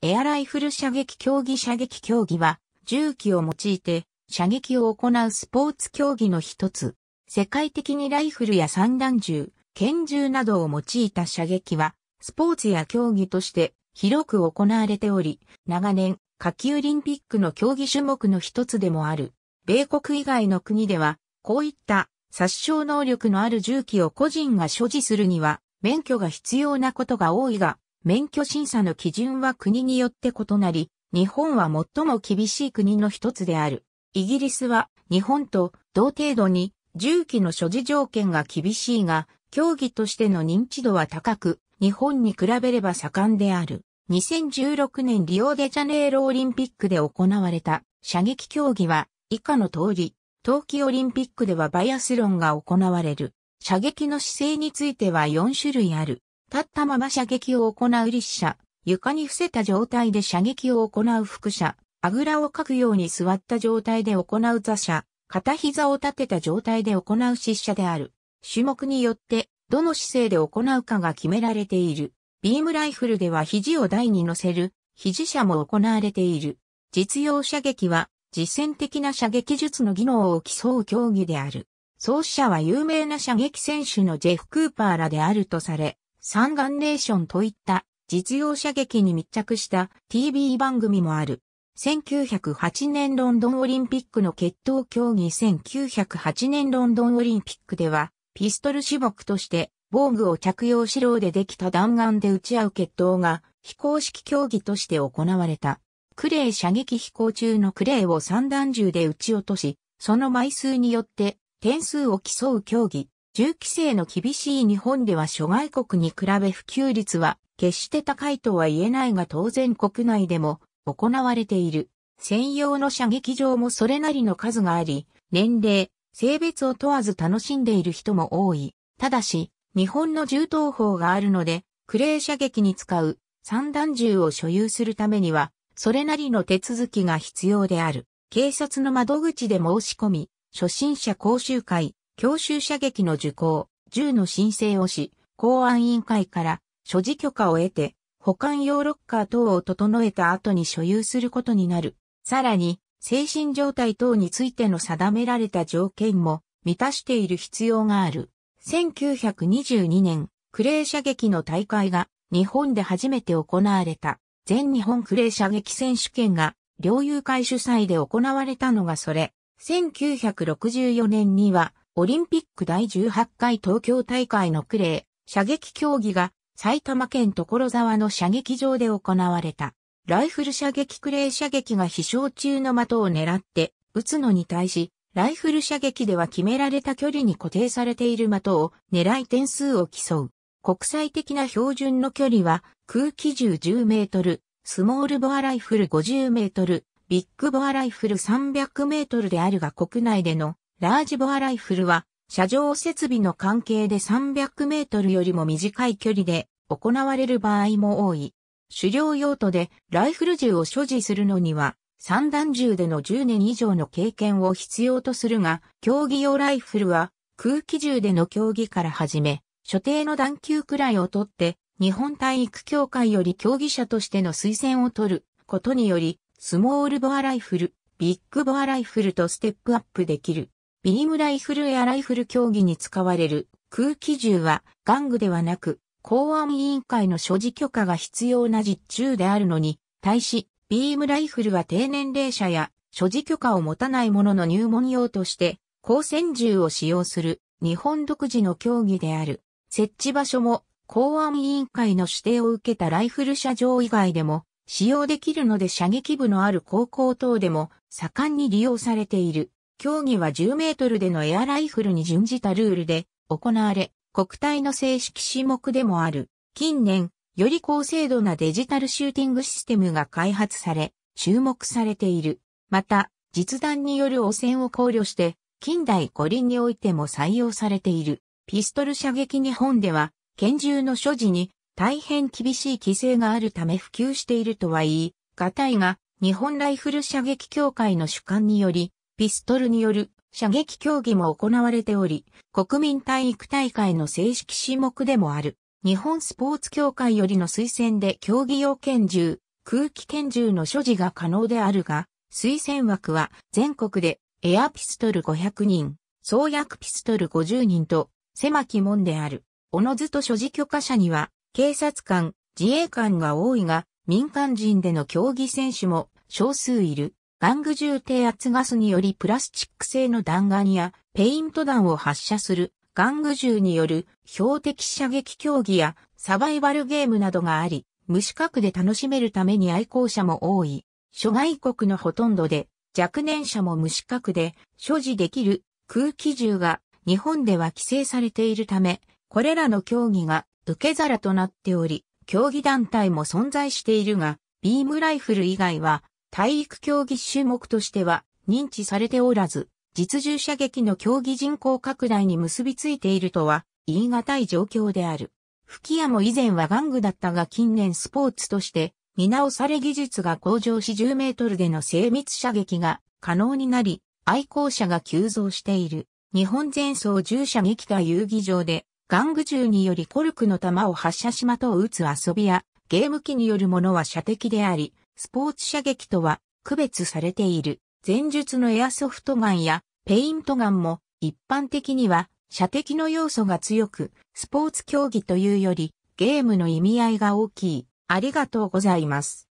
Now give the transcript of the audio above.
エアライフル射撃競技射撃競技は、銃器を用いて射撃を行うスポーツ競技の一つ。世界的にライフルや散弾銃、拳銃などを用いた射撃は、スポーツや競技として広く行われており、長年、夏季オリンピックの競技種目の一つでもある。米国以外の国では、こういった殺傷能力のある銃器を個人が所持するには、免許が必要なことが多いが、免許審査の基準は国によって異なり、日本は最も厳しい国の一つである。イギリスは日本と同程度に銃器の所持条件が厳しいが、競技としての認知度は高く、日本に比べれば盛んである。2016年リオデジャネイロオリンピックで行われた射撃競技は以下の通り、冬季オリンピックではバイアスロンが行われる。射撃の姿勢については4種類ある。立ったまま射撃を行う立射、床に伏せた状態で射撃を行う副射、あぐらをかくように座った状態で行う座射、片膝を立てた状態で行う失射である。種目によって、どの姿勢で行うかが決められている。ビームライフルでは肘を台に乗せる、肘射も行われている。実用射撃は、実践的な射撃術の技能を競う競技である。創始者は有名な射撃選手のジェフ・クーパーらであるとされ、三眼レーションといった実用射撃に密着した TV 番組もある。1908年ロンドンオリンピックの決闘競技1908年ロンドンオリンピックでは、ピストル種目として防具を着用しろでできた弾丸で撃ち合う決闘が非公式競技として行われた。クレー射撃飛行中のクレーを散弾銃で撃ち落とし、その枚数によって点数を競う競技。銃規制の厳しい日本では諸外国に比べ普及率は決して高いとは言えないが当然国内でも行われている。専用の射撃場もそれなりの数があり、年齢、性別を問わず楽しんでいる人も多い。ただし、日本の銃刀法があるので、クレー射撃に使う散弾銃を所有するためには、それなりの手続きが必要である。警察の窓口で申し込み、初心者講習会、教習射撃の受講、銃の申請をし、公安委員会から所持許可を得て、保管用ロッカー等を整えた後に所有することになる。さらに、精神状態等についての定められた条件も満たしている必要がある。1922年、クレー射撃の大会が日本で初めて行われた。全日本クレー射撃選手権が領有会主催で行われたのがそれ。1964年にはオリンピック第18回東京大会のクレー、射撃競技が埼玉県所沢の射撃場で行われた。ライフル射撃クレー射撃が飛翔中の的を狙って撃つのに対し、ライフル射撃では決められた距離に固定されている的を狙い点数を競う。国際的な標準の距離は空気銃10メートル、スモールボアライフル50メートル、ビッグボアライフル300メートルであるが国内でのラージボアライフルは、車上設備の関係で300メートルよりも短い距離で行われる場合も多い。狩猟用途でライフル銃を所持するのには、三段銃での10年以上の経験を必要とするが、競技用ライフルは空気銃での競技から始め、所定の段級くらいを取って、日本体育協会より競技者としての推薦を取ることにより、スモールボアライフル、ビッグボアライフルとステップアップできる。ビームライフルやライフル競技に使われる空気銃は玩具ではなく公安委員会の所持許可が必要な実銃であるのに対しビームライフルは低年齢者や所持許可を持たない者の入門用として光線銃を使用する日本独自の競技である設置場所も公安委員会の指定を受けたライフル射場以外でも使用できるので射撃部のある高校等でも盛んに利用されている。競技は10メートルでのエアライフルに準じたルールで行われ、国体の正式種目でもある。近年、より高精度なデジタルシューティングシステムが開発され、注目されている。また、実弾による汚染を考慮して、近代五輪においても採用されている。ピストル射撃日本では、拳銃の所持に大変厳しい規制があるため普及しているとは言い、ガタが日本ライフル射撃協会の主観により、ピストルによる射撃競技も行われており、国民体育大会の正式種目でもある。日本スポーツ協会よりの推薦で競技用拳銃、空気拳銃の所持が可能であるが、推薦枠は全国でエアピストル500人、創薬ピストル50人と狭き門である。おのずと所持許可者には警察官、自衛官が多いが、民間人での競技選手も少数いる。玩具銃低圧ガスによりプラスチック製の弾丸やペイント弾を発射する玩具銃による標的射撃競技やサバイバルゲームなどがあり、無資格で楽しめるために愛好者も多い。諸外国のほとんどで若年者も無資格で所持できる空気銃が日本では規制されているため、これらの競技が受け皿となっており、競技団体も存在しているが、ビームライフル以外は体育競技種目としては認知されておらず、実銃射撃の競技人口拡大に結びついているとは言い難い状況である。吹き矢も以前は玩具だったが近年スポーツとして見直され技術が向上し10メートルでの精密射撃が可能になり、愛好者が急増している。日本前走銃射撃が遊技場で、玩具銃によりコルクの弾を発射しとを撃つ遊びや、ゲーム機によるものは射的であり、スポーツ射撃とは区別されている。前述のエアソフトガンやペイントガンも一般的には射的の要素が強く、スポーツ競技というよりゲームの意味合いが大きい。ありがとうございます。